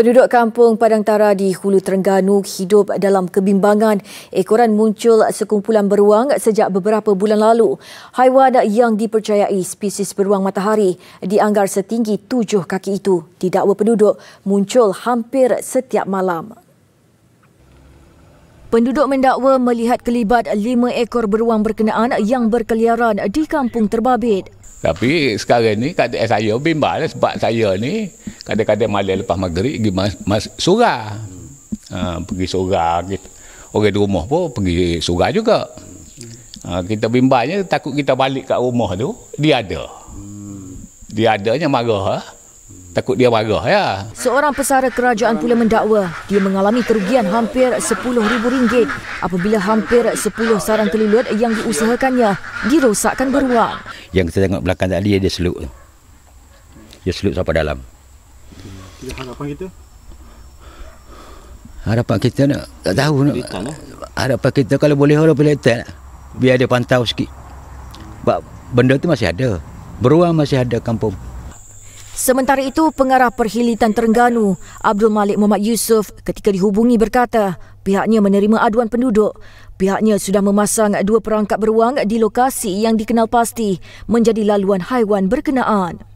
Penduduk kampung Padang Tara di Hulu Terengganu hidup dalam kebimbangan ekoran muncul sekumpulan beruang sejak beberapa bulan lalu. Haiwan yang dipercayai spesies beruang matahari dianggar setinggi tujuh kaki itu. Didakwa penduduk muncul hampir setiap malam. Penduduk mendakwa melihat kelibat lima ekor beruang berkenaan yang berkeliaran di kampung terbabit. Tapi sekarang ni kata saya bimbang lah sebab saya ni kadang-kadang malam lepas maghrib pergi mas, mas surah. Ha, pergi surah gitu. Orang di rumah pun pergi surah juga. Ha, kita bimbangnya takut kita balik kat rumah tu dia ada. Dia adanya marah ha? Takut dia marah ya. Seorang pesara kerajaan pula mendakwa dia mengalami kerugian hampir rm ringgit apabila hampir 10 sarang telulut yang diusahakannya dirosakkan beruang. Yang kita tengok belakang tadi dia seluk, Dia seluk sampai dalam kira harapan kita harapan kita nak tak tahu nak lah. harapan kita kalau boleh orang boleh tak biar dia pantau sikit sebab benda tu masih ada beruang masih ada kampung Sementara itu, pengarah perhilitan Terengganu, Abdul Malik Muhammad Yusof ketika dihubungi berkata pihaknya menerima aduan penduduk. Pihaknya sudah memasang dua perangkap beruang di lokasi yang dikenal pasti menjadi laluan haiwan berkenaan.